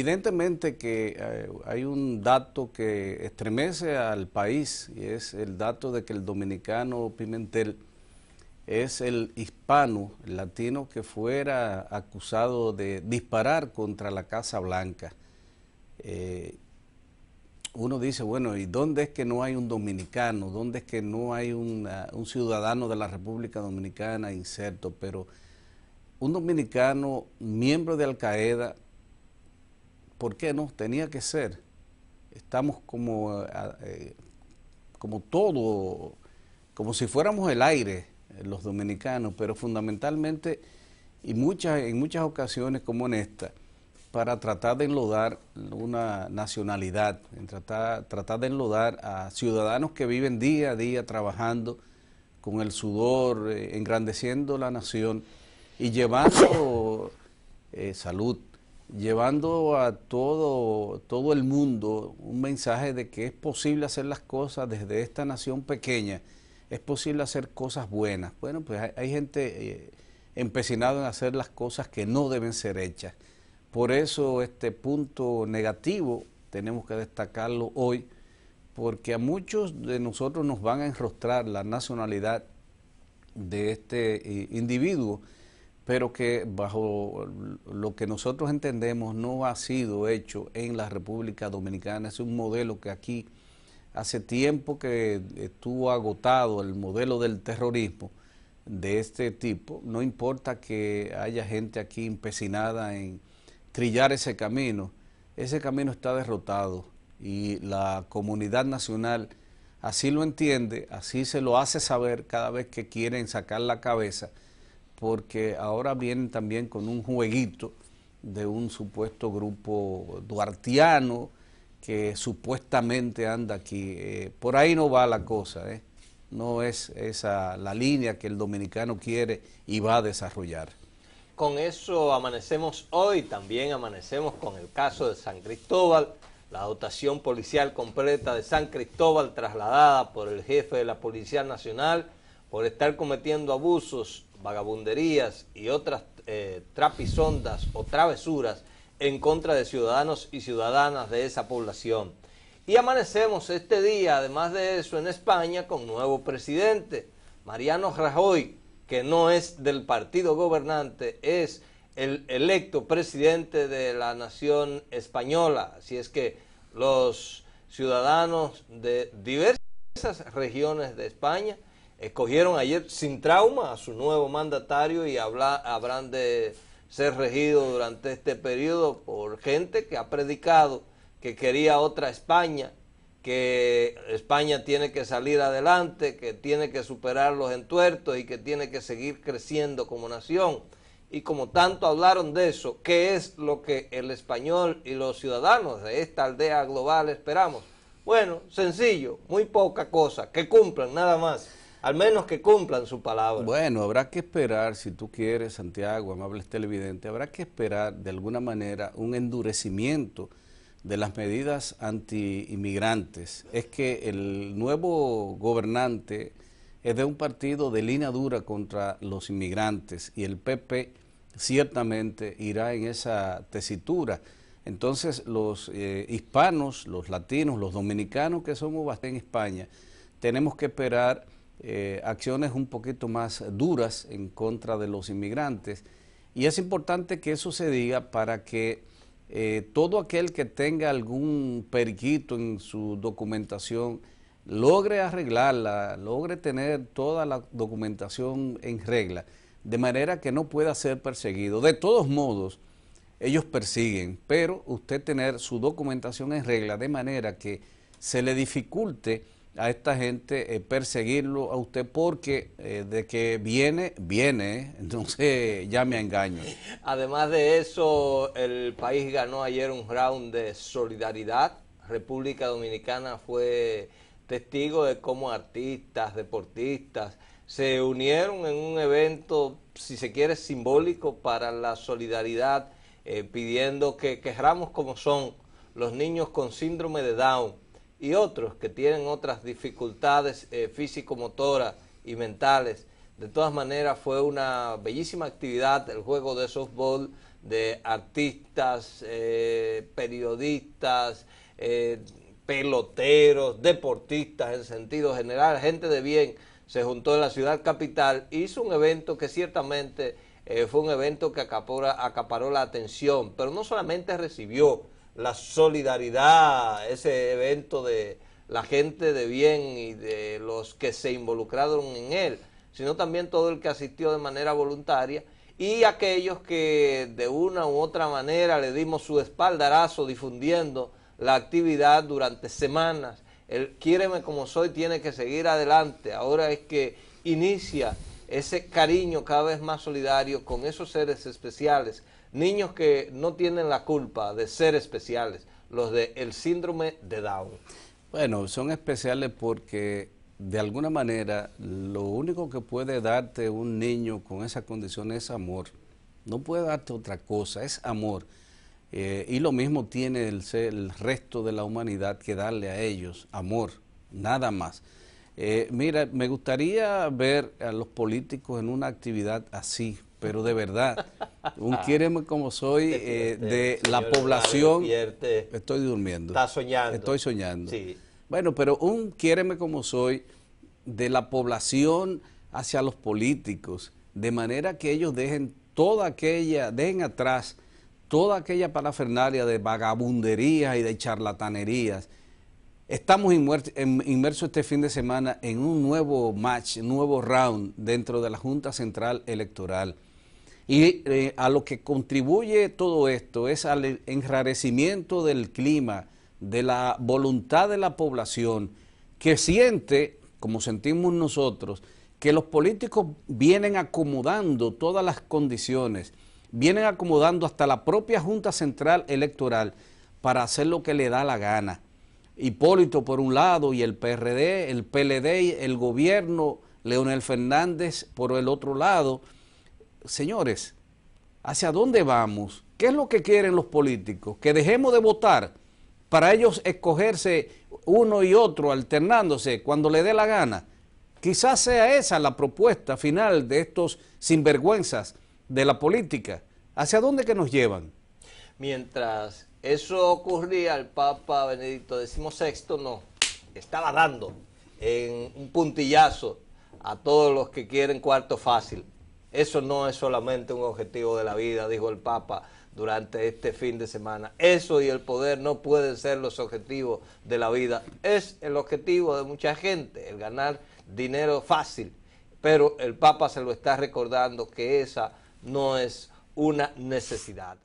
Evidentemente que eh, hay un dato que estremece al país y es el dato de que el dominicano Pimentel es el hispano, latino que fuera acusado de disparar contra la Casa Blanca. Eh, uno dice, bueno, ¿y dónde es que no hay un dominicano? ¿Dónde es que no hay un ah, ciudadano de la República Dominicana inserto? Pero un dominicano miembro de Al Qaeda ¿Por qué no? Tenía que ser. Estamos como, eh, eh, como todo, como si fuéramos el aire, eh, los dominicanos, pero fundamentalmente y muchas, en muchas ocasiones como en esta, para tratar de enlodar una nacionalidad, en tratar, tratar de enlodar a ciudadanos que viven día a día trabajando con el sudor, engrandeciendo la nación y llevando salud, llevando a todo, el mundo un mensaje de que es posible hacer las cosas desde esta nación pequeña, es posible hacer cosas buenas. Bueno, pues hay, gente eh, empecinada en hacer las cosas que no deben ser hechas. Por eso este punto negativo tenemos que destacarlo hoy, porque a muchos de nosotros nos van a enrostrar la nacionalidad de este eh, individuo pero que bajo lo que nosotros entendemos no ha sido hecho en la República Dominicana. Es un modelo que aquí hace tiempo que estuvo agotado el modelo del terrorismo de este tipo. No importa que haya gente aquí empecinada en trillar ese camino, ese camino está derrotado y la comunidad nacional así lo entiende, así se lo hace saber cada vez que quieren sacar la cabeza porque ahora vienen también con un jueguito de un supuesto grupo duartiano que supuestamente anda aquí. Eh, por ahí no va la cosa, ¿eh? no es esa la línea que el dominicano quiere y va a desarrollar. Con eso amanecemos hoy, también amanecemos con el caso de San Cristóbal, la dotación policial completa de San Cristóbal trasladada por el jefe de la Policía Nacional por estar cometiendo abusos vagabunderías y otras eh, trapisondas o travesuras en contra de ciudadanos y ciudadanas de esa población. Y amanecemos este día, además de eso, en España con nuevo presidente, Mariano Rajoy, que no es del partido gobernante, es el electo presidente de la nación española. Así es que los ciudadanos de diversas regiones de España Escogieron ayer sin trauma a su nuevo mandatario y habrán de ser regidos durante este periodo por gente que ha predicado que quería otra España, que España tiene que salir adelante, que tiene que superar los entuertos y que tiene que seguir creciendo como nación. Y como tanto hablaron de eso, ¿qué es lo que el español y los ciudadanos de esta aldea global esperamos? Bueno, sencillo, muy poca cosa, que cumplan nada más al menos que cumplan su palabra. Bueno, habrá que esperar, si tú quieres, Santiago, amables televidentes, habrá que esperar de alguna manera un endurecimiento de las medidas anti-inmigrantes. Es que el nuevo gobernante es de un partido de línea dura contra los inmigrantes y el PP ciertamente irá en esa tesitura. Entonces los eh, hispanos, los latinos, los dominicanos que somos en España, tenemos que esperar eh, acciones un poquito más duras en contra de los inmigrantes. Y es importante que eso se diga para que eh, todo aquel que tenga algún periquito en su documentación logre arreglarla, logre tener toda la documentación en regla, de manera que no pueda ser perseguido. De todos modos, ellos persiguen, pero usted tener su documentación en regla de manera que se le dificulte a esta gente, eh, perseguirlo a usted, porque eh, de que viene, viene, entonces eh, ya me engaño. Además de eso, el país ganó ayer un round de solidaridad. República Dominicana fue testigo de cómo artistas, deportistas, se unieron en un evento, si se quiere, simbólico para la solidaridad, pidiendo que querramos como son los niños con síndrome de Down y otros que tienen otras dificultades eh, físico-motoras y mentales. De todas maneras, fue una bellísima actividad el juego de softball de artistas, eh, periodistas, eh, peloteros, deportistas en sentido general, gente de bien, se juntó en la ciudad capital, hizo un evento que ciertamente fue un evento que acaparó la atención, pero no solamente recibió la solidaridad, ese evento de la gente de bien y de los que se involucraron en él, sino también todo el que asistió de manera voluntaria y aquellos que de una u otra manera le dimos su espaldarazo difundiendo la actividad durante semanas. El Quiéreme como soy tiene que seguir adelante. Ahora es que inicia ese cariño cada vez más solidario con esos seres especiales niños que no tienen la culpa de ser especiales, los del el síndrome de Down. Bueno, son especiales porque de alguna manera lo único que puede darte un niño con esa condición es amor. No puede darte otra cosa, es amor. Eh, y lo mismo tiene el, el, resto de la humanidad que darle a ellos amor, nada más. Eh, mira, me gustaría ver a los políticos en una actividad así, pero de verdad, un quiéreme como soy eh, de la población. Estoy durmiendo. Está soñando. Estoy soñando. Bueno, pero un quiéreme como soy de la población hacia los políticos, de manera que ellos dejen toda aquella, dejen atrás toda aquella parafernalia de vagabunderías y de charlatanerías. Estamos inmersos este fin de semana en un nuevo match, nuevo round dentro de la Junta Central Electoral. Y eh, a lo que contribuye todo esto es al enrarecimiento del clima, de la voluntad de la población, que siente, como sentimos nosotros, que los políticos vienen acomodando todas las condiciones, vienen acomodando hasta la propia Junta Central Electoral para hacer lo que le da la gana. Hipólito por un lado y el PRD, el PLD, el gobierno, Leonel Fernández por el otro lado señores, ¿hacia dónde vamos? ¿Qué es lo que quieren los políticos? Que dejemos de votar para ellos escogerse uno y otro alternándose cuando le dé la gana. Quizás sea esa la propuesta final de estos sinvergüenzas de la política. ¿Hacia dónde que nos llevan? Mientras eso ocurría, el Papa Benedicto XVI no, estaba dando en un puntillazo a todos los que quieren cuarto fácil. Eso no es solamente un objetivo de la vida, dijo el Papa durante este fin de semana. Eso y el poder no pueden ser los objetivos de la vida. Es el objetivo de mucha gente, el ganar dinero fácil. Pero el Papa se lo está recordando que esa no es una necesidad.